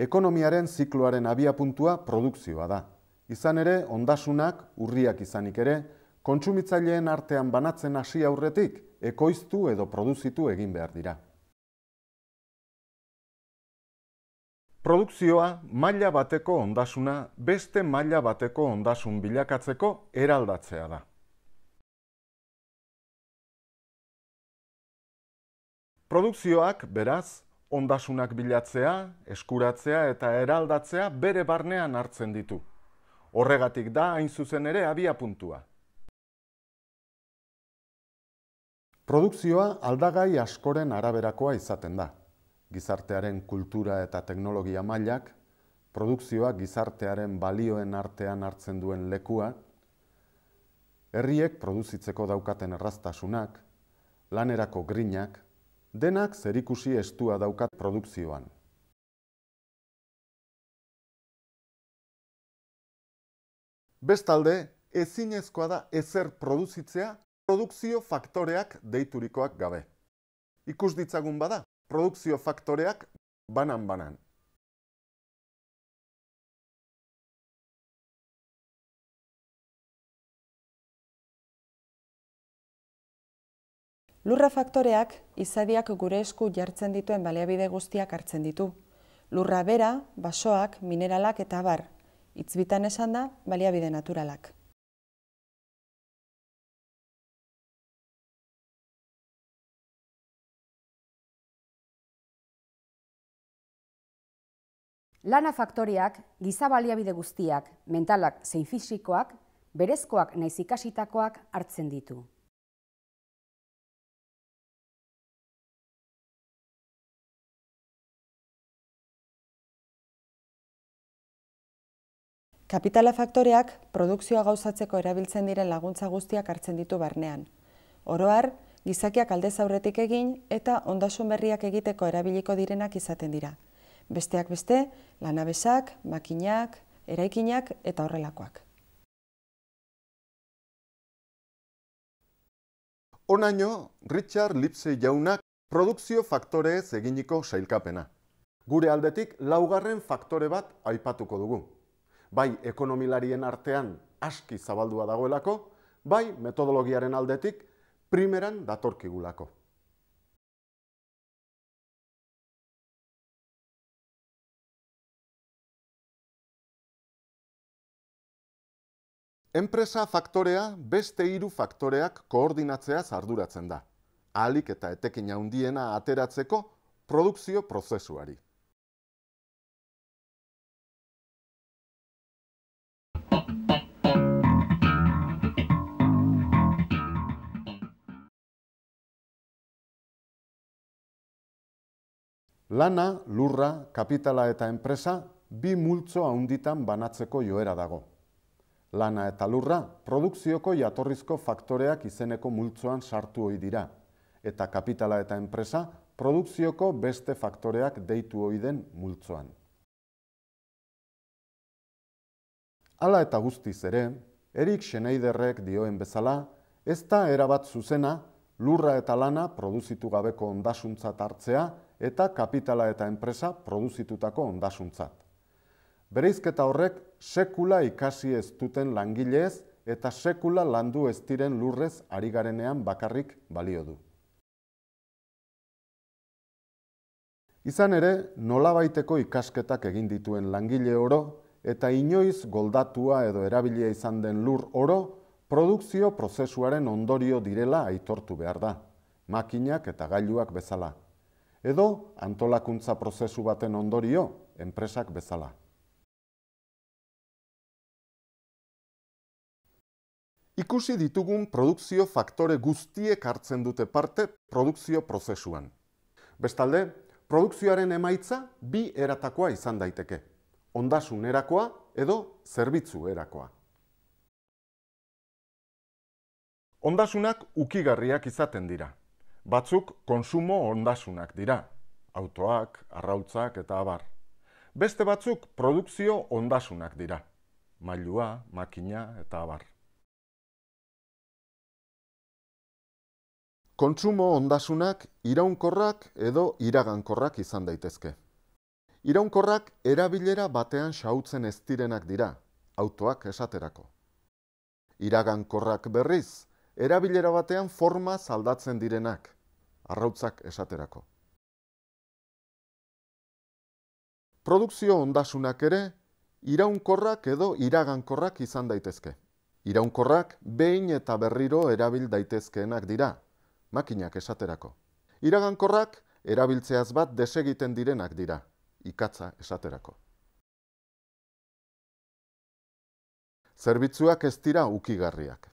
Ekonomiaren zikloaren abia puntua produkzioa da. Izan ere, ondasunak, urriak izanik ere, kontsumitzaileen artean banatzen hasi aurretik, ekoiztu edo produzitu egin behar dira. produkzioa maila bateko ondasuna beste maila bateko ondasun bilakatzeko eraldatzea da. Produkzioak, beraz, ondasunak bilatzea, eskuratzea eta eraldatzea bere barnean hartzen ditu. Horregatik da hain zuzen ere abia puntua. Produkzioa aldagai askoren araberakoa izaten da. Gizartearen kultura eta teknologia mailak, produkzioa gizartearen balioen artean hartzen duen lekua, herriek produzitzeko daukaten erraztasunak, lanerako grinak, denak zerikusi estua daukat produkzioan. Bestalde, ezinezkoa da ezer produzitzea produkzio faktoreak deiturikoak gabe. Ikus ditzagun bada produkzio faktoreak banan-banan. Lurra faktoreak izadiak gure esku jartzen dituen baleabide guztiak hartzen ditu. Lurra bera, basoak, mineralak eta bar. Itzbitan esan da, baliabide naturalak. Lana faktoriak, giza baliabide guztiak, mentalak zein fisikoak, berezkoak naiz ikasitakoak hartzen ditu. Kapitala faktoreak produkzioa gauzatzeko erabiltzen diren laguntza guztiak hartzen ditu barnean. Oroar, gizakiak aldez aurretik egin eta ondasun berriak egiteko erabiliko direnak izaten dira besteak beste, lanabesak, makinak, eraikinak eta horrelakoak. Onaino, Richard Lipsey jaunak produkzio faktore eginiko sailkapena. Gure aldetik laugarren faktore bat aipatuko dugu. Bai ekonomilarien artean aski zabaldua dagoelako, bai metodologiaren aldetik primeran datorkigulako. Enpresa faktorea beste hiru faktoreak koordinatzea arduratzen da, alik eta etekin handiena ateratzeko produkzio prozesuari. Lana, lurra, kapitala eta enpresa bi multzo handitan banatzeko joera dago lana eta lurra, produkzioko jatorrizko faktoreak izeneko multzoan sartu ohi dira, eta kapitala eta enpresa, produkzioko beste faktoreak deitu ohi den multzoan. Hala eta guztiz ere, Erik Schneiderrek dioen bezala, ez da erabat zuzena, lurra eta lana produzitu gabeko ondasuntzat hartzea eta kapitala eta enpresa produzitutako ondasuntzat. Bereizketa horrek sekula ikasi ez duten langilez eta sekula landu ez diren lurrez ari garenean bakarrik balio du. Izan ere, nolabaiteko ikasketak egin dituen langile oro eta inoiz goldatua edo erabilia izan den lur oro produkzio prozesuaren ondorio direla aitortu behar da, makinak eta gailuak bezala. Edo antolakuntza prozesu baten ondorio, enpresak bezala. Ikusi ditugun produkzio faktore guztiek hartzen dute parte produkzio prozesuan. Bestalde, produkzioaren emaitza bi eratakoa izan daiteke, ondasun erakoa edo zerbitzu erakoa. Ondasunak ukigarriak izaten dira. Batzuk konsumo ondasunak dira, autoak, arrautzak eta abar. Beste batzuk produkzio ondasunak dira, mailua, makina eta abar. kontsumo ondasunak iraunkorrak edo iragankorrak izan daitezke. Iraunkorrak erabilera batean xautzen ez direnak dira, autoak esaterako. Iragankorrak berriz, erabilera batean forma zaldatzen direnak, arrautzak esaterako. Produkzio ondasunak ere, iraunkorrak edo iragankorrak izan daitezke. Iraunkorrak behin eta berriro erabil daitezkeenak dira, makinak esaterako. Iragankorrak erabiltzeaz bat desegiten direnak dira, ikatza esaterako. Zerbitzuak ez dira ukigarriak.